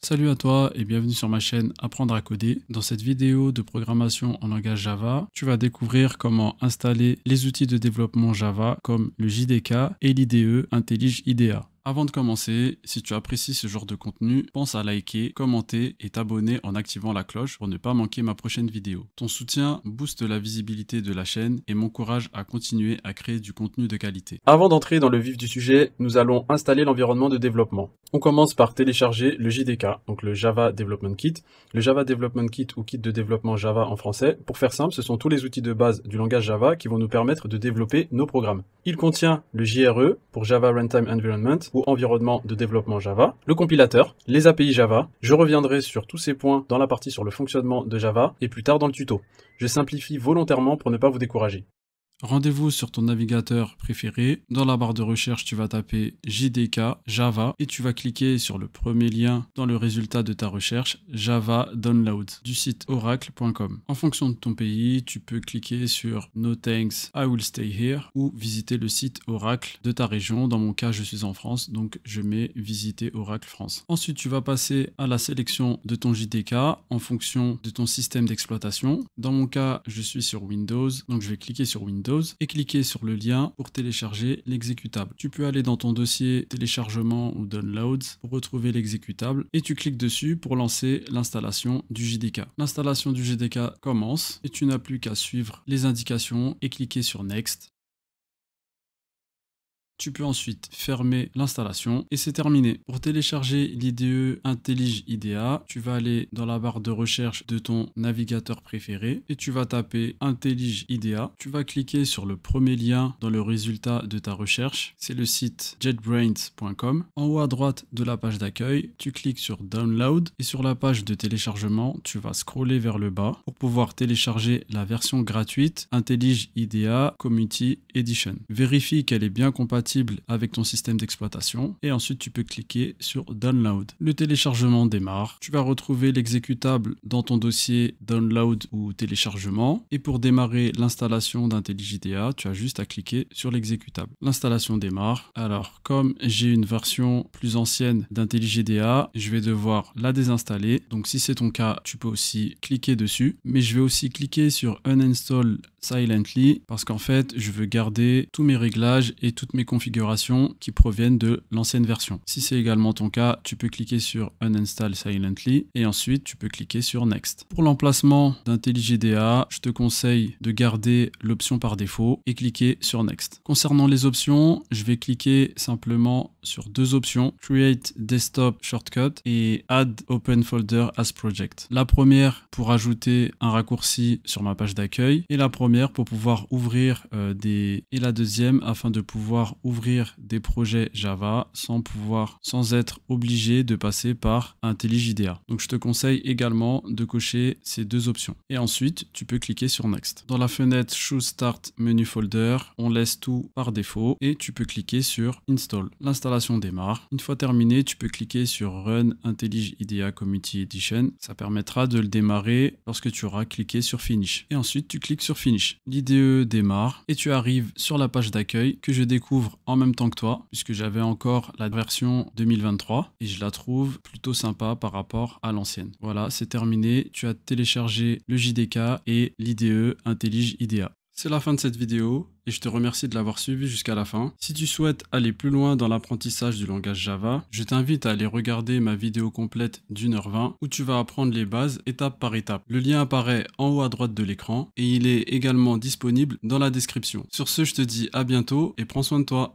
Salut à toi et bienvenue sur ma chaîne Apprendre à coder. Dans cette vidéo de programmation en langage Java, tu vas découvrir comment installer les outils de développement Java comme le JDK et l'IDE IntelliJ IDEA. Avant de commencer, si tu apprécies ce genre de contenu, pense à liker, commenter et t'abonner en activant la cloche pour ne pas manquer ma prochaine vidéo. Ton soutien booste la visibilité de la chaîne et m'encourage à continuer à créer du contenu de qualité. Avant d'entrer dans le vif du sujet, nous allons installer l'environnement de développement. On commence par télécharger le JDK, donc le Java Development Kit. Le Java Development Kit ou kit de développement Java en français, pour faire simple, ce sont tous les outils de base du langage Java qui vont nous permettre de développer nos programmes. Il contient le JRE pour Java Runtime Environment, environnement de développement Java, le compilateur, les API Java. Je reviendrai sur tous ces points dans la partie sur le fonctionnement de Java et plus tard dans le tuto. Je simplifie volontairement pour ne pas vous décourager. Rendez-vous sur ton navigateur préféré. Dans la barre de recherche, tu vas taper JDK Java et tu vas cliquer sur le premier lien dans le résultat de ta recherche Java Download du site oracle.com. En fonction de ton pays, tu peux cliquer sur No thanks, I will stay here ou visiter le site Oracle de ta région. Dans mon cas, je suis en France, donc je mets visiter Oracle France. Ensuite, tu vas passer à la sélection de ton JDK en fonction de ton système d'exploitation. Dans mon cas, je suis sur Windows, donc je vais cliquer sur Windows et cliquez sur le lien pour télécharger l'exécutable. Tu peux aller dans ton dossier téléchargement ou downloads pour retrouver l'exécutable et tu cliques dessus pour lancer l'installation du JDK. L'installation du JDK commence et tu n'as plus qu'à suivre les indications et cliquer sur Next. Tu peux ensuite fermer l'installation et c'est terminé. Pour télécharger l'IDE IntelliJ IDEA, tu vas aller dans la barre de recherche de ton navigateur préféré et tu vas taper IntelliJ IDEA. Tu vas cliquer sur le premier lien dans le résultat de ta recherche. C'est le site jetbrains.com. En haut à droite de la page d'accueil, tu cliques sur Download et sur la page de téléchargement, tu vas scroller vers le bas pour pouvoir télécharger la version gratuite IntelliJ IDEA Community Edition. Vérifie qu'elle est bien compatible avec ton système d'exploitation. Et ensuite, tu peux cliquer sur Download. Le téléchargement démarre. Tu vas retrouver l'exécutable dans ton dossier Download ou téléchargement. Et pour démarrer l'installation d'IntelliJDA, tu as juste à cliquer sur l'exécutable. L'installation démarre. Alors, comme j'ai une version plus ancienne d'IntelliJDA, je vais devoir la désinstaller. Donc, si c'est ton cas, tu peux aussi cliquer dessus. Mais je vais aussi cliquer sur Uninstall silently parce qu'en fait je veux garder tous mes réglages et toutes mes configurations qui proviennent de l'ancienne version. Si c'est également ton cas, tu peux cliquer sur uninstall silently et ensuite tu peux cliquer sur next. Pour l'emplacement d'IntelliGDA, je te conseille de garder l'option par défaut et cliquer sur next. Concernant les options, je vais cliquer simplement sur deux options create desktop shortcut et add open folder as project. La première pour ajouter un raccourci sur ma page d'accueil et la première pour pouvoir ouvrir euh, des et la deuxième afin de pouvoir ouvrir des projets Java sans pouvoir sans être obligé de passer par IDEA Donc je te conseille également de cocher ces deux options. Et ensuite, tu peux cliquer sur Next. Dans la fenêtre Choose Start Menu Folder, on laisse tout par défaut et tu peux cliquer sur Install. L'installation démarre. Une fois terminée, tu peux cliquer sur Run IDEA Community Edition. Ça permettra de le démarrer lorsque tu auras cliqué sur Finish. Et ensuite, tu cliques sur Finish l'IDE démarre et tu arrives sur la page d'accueil que je découvre en même temps que toi puisque j'avais encore la version 2023 et je la trouve plutôt sympa par rapport à l'ancienne. Voilà, c'est terminé. Tu as téléchargé le JDK et l'IDE IntelliJ IDEA. C'est la fin de cette vidéo et je te remercie de l'avoir suivi jusqu'à la fin. Si tu souhaites aller plus loin dans l'apprentissage du langage Java, je t'invite à aller regarder ma vidéo complète d'une heure 20 où tu vas apprendre les bases étape par étape. Le lien apparaît en haut à droite de l'écran et il est également disponible dans la description. Sur ce, je te dis à bientôt et prends soin de toi.